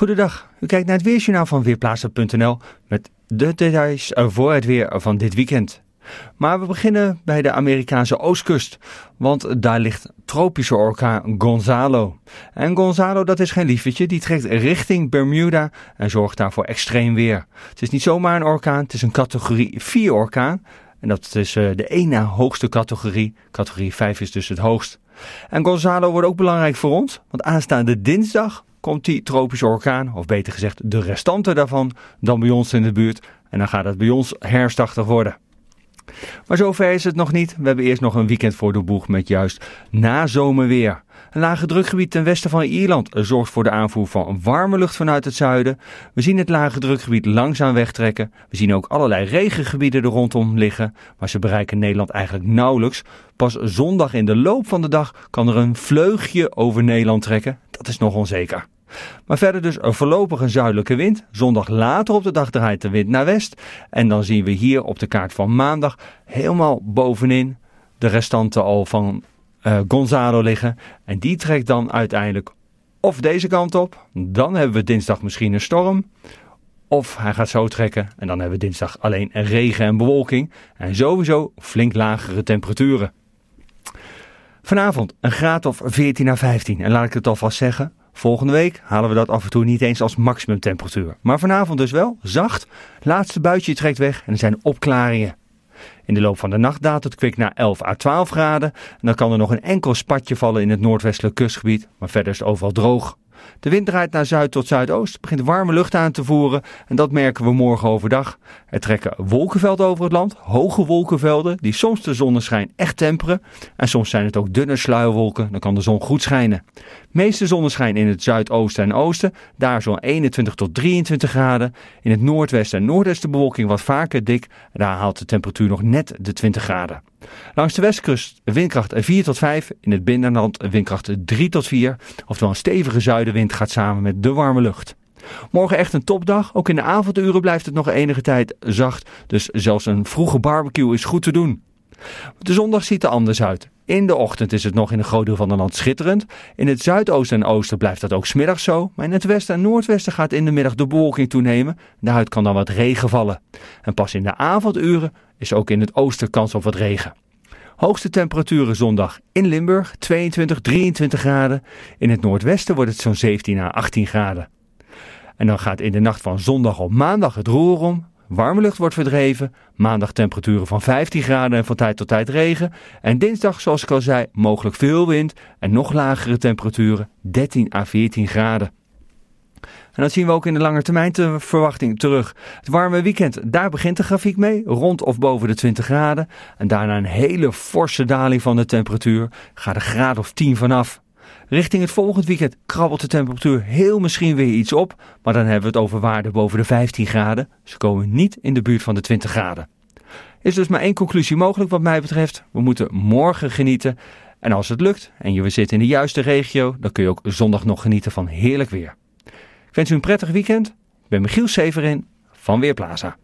Goedendag, u kijkt naar het Weersjournaal van Weerplaatsen.nl met de details eh, voor het weer van dit weekend. Maar we beginnen bij de Amerikaanse oostkust, want daar ligt tropische orkaan Gonzalo. En Gonzalo dat is geen liefertje, die trekt richting Bermuda en zorgt daarvoor extreem weer. Het is niet zomaar een orkaan, het is een categorie 4 orkaan. En dat is eh, de ene na hoogste categorie. Categorie 5 is dus het hoogst. En Gonzalo wordt ook belangrijk voor ons, want aanstaande dinsdag komt die tropische orkaan, of beter gezegd de restanten daarvan, dan bij ons in de buurt. En dan gaat het bij ons herstachtig worden. Maar zover is het nog niet. We hebben eerst nog een weekend voor de boeg met juist nazomerweer. Een lage drukgebied ten westen van Ierland zorgt voor de aanvoer van warme lucht vanuit het zuiden. We zien het lage drukgebied langzaam wegtrekken. We zien ook allerlei regengebieden er rondom liggen, maar ze bereiken Nederland eigenlijk nauwelijks. Pas zondag in de loop van de dag kan er een vleugje over Nederland trekken dat is nog onzeker. Maar verder dus een voorlopige zuidelijke wind. Zondag later op de dag draait de wind naar west. En dan zien we hier op de kaart van maandag helemaal bovenin de restanten al van eh, Gonzalo liggen. En die trekt dan uiteindelijk of deze kant op. Dan hebben we dinsdag misschien een storm. Of hij gaat zo trekken en dan hebben we dinsdag alleen regen en bewolking. En sowieso flink lagere temperaturen. Vanavond een graad of 14 à 15. En laat ik het alvast zeggen, Volgende week halen we dat af en toe niet eens als maximumtemperatuur. Maar vanavond dus wel, zacht. Laatste buitje trekt weg en er zijn opklaringen. In de loop van de nacht daalt het kwik naar 11 à 12 graden. En dan kan er nog een enkel spatje vallen in het noordwestelijk kustgebied, maar verder is het overal droog. De wind draait naar zuid tot zuidoost, begint warme lucht aan te voeren en dat merken we morgen overdag. Er trekken wolkenvelden over het land, hoge wolkenvelden die soms de zonneschijn echt temperen en soms zijn het ook dunne sluierwolken, dan kan de zon goed schijnen. Meeste zonneschijn in het zuidoosten en oosten, daar zo'n 21 tot 23 graden. In het noordwesten en noordwesten bewolking wat vaker dik, daar haalt de temperatuur nog net de 20 graden. Langs de westkust windkracht 4 tot 5, in het binnenland windkracht 3 tot 4. Oftewel een stevige zuidenwind gaat samen met de warme lucht. Morgen echt een topdag. Ook in de avonduren blijft het nog enige tijd zacht. Dus zelfs een vroege barbecue is goed te doen. De zondag ziet er anders uit. In de ochtend is het nog in een groot deel van het land schitterend. In het zuidoosten en oosten blijft dat ook smiddags zo. Maar in het westen en noordwesten gaat in de middag de bewolking toenemen. Daaruit kan dan wat regen vallen. En pas in de avonduren is ook in het oosten kans op wat regen. Hoogste temperaturen zondag in Limburg 22, 23 graden. In het noordwesten wordt het zo'n 17 à 18 graden. En dan gaat in de nacht van zondag op maandag het roer om. Warme lucht wordt verdreven. Maandag temperaturen van 15 graden en van tijd tot tijd regen. En dinsdag, zoals ik al zei, mogelijk veel wind en nog lagere temperaturen, 13 à 14 graden. En dat zien we ook in de lange termijn te verwachting terug. Het warme weekend, daar begint de grafiek mee, rond of boven de 20 graden. En daarna een hele forse daling van de temperatuur, gaat een graad of 10 vanaf. Richting het volgend weekend krabbelt de temperatuur heel misschien weer iets op, maar dan hebben we het over waarden boven de 15 graden. Ze komen niet in de buurt van de 20 graden. Is dus maar één conclusie mogelijk wat mij betreft. We moeten morgen genieten. En als het lukt en je zit in de juiste regio, dan kun je ook zondag nog genieten van heerlijk weer. Ik wens u een prettig weekend. Ik ben Michiel Severin van Weerplaza.